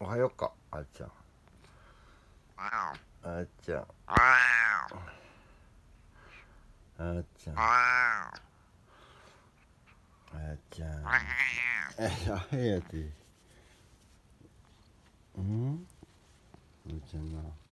おはようかあーちゃんあーちゃんあーちゃんあーちゃんえあやてうんあーちゃんな